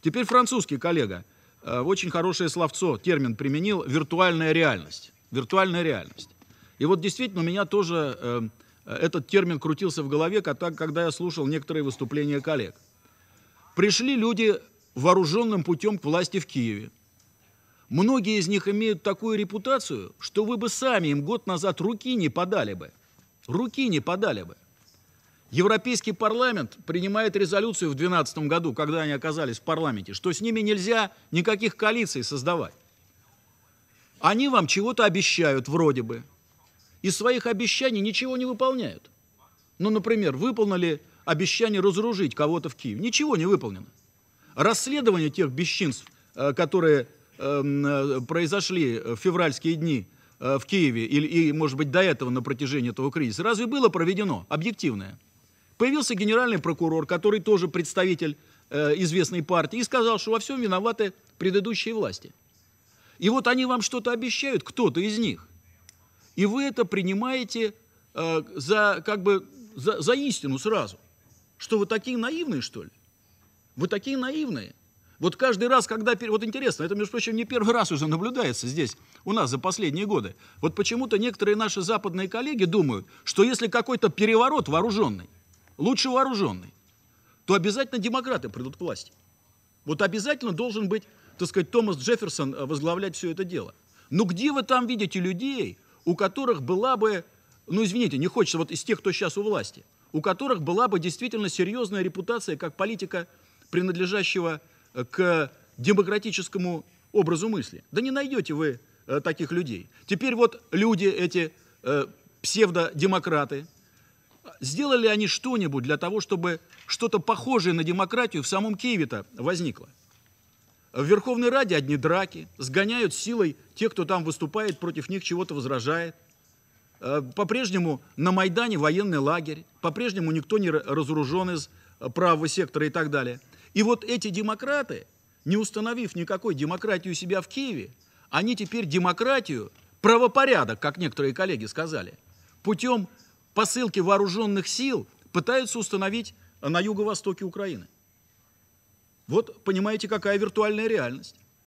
Теперь французский коллега э, очень хорошее словцо, термин применил, виртуальная реальность. Виртуальная реальность. И вот действительно у меня тоже э, этот термин крутился в голове, когда я слушал некоторые выступления коллег. Пришли люди вооруженным путем к власти в Киеве. Многие из них имеют такую репутацию, что вы бы сами им год назад руки не подали бы. Руки не подали бы. Европейский парламент принимает резолюцию в 2012 году, когда они оказались в парламенте, что с ними нельзя никаких коалиций создавать. Они вам чего-то обещают, вроде бы. Из своих обещаний ничего не выполняют. Ну, например, выполнили обещание разоружить кого-то в Киеве. Ничего не выполнено. Расследование тех бесчинств, э, которые эм, э, произошли в февральские дни э, в Киеве, и, может быть, до этого на протяжении этого кризиса, разве было проведено объективное? Появился генеральный прокурор, который тоже представитель э, известной партии, и сказал, что во всем виноваты предыдущие власти. И вот они вам что-то обещают, кто-то из них. И вы это принимаете э, за, как бы, за, за истину сразу. Что вы такие наивные, что ли? Вы такие наивные. Вот каждый раз, когда... Вот интересно, это, между прочим, не первый раз уже наблюдается здесь у нас за последние годы. Вот почему-то некоторые наши западные коллеги думают, что если какой-то переворот вооруженный, лучше вооруженный, то обязательно демократы придут к власти. Вот обязательно должен быть, так сказать, Томас Джефферсон э, возглавлять все это дело. Но ну, где вы там видите людей, у которых была бы, ну извините, не хочется, вот из тех, кто сейчас у власти, у которых была бы действительно серьезная репутация как политика, принадлежащего э, к демократическому образу мысли. Да не найдете вы э, таких людей. Теперь вот люди эти, псевдодемократы, Сделали они что-нибудь для того, чтобы что-то похожее на демократию в самом Киеве-то возникло? В Верховной Раде одни драки, сгоняют силой тех, кто там выступает, против них чего-то возражает. Э, по-прежнему на Майдане военный лагерь, по-прежнему никто не разоружен из э, правого сектора и так далее. И вот эти демократы, не установив никакой демократию себя в Киеве, они теперь демократию, правопорядок, как некоторые коллеги сказали, путем посылки вооруженных сил пытаются установить на юго-востоке Украины. Вот понимаете, какая виртуальная реальность.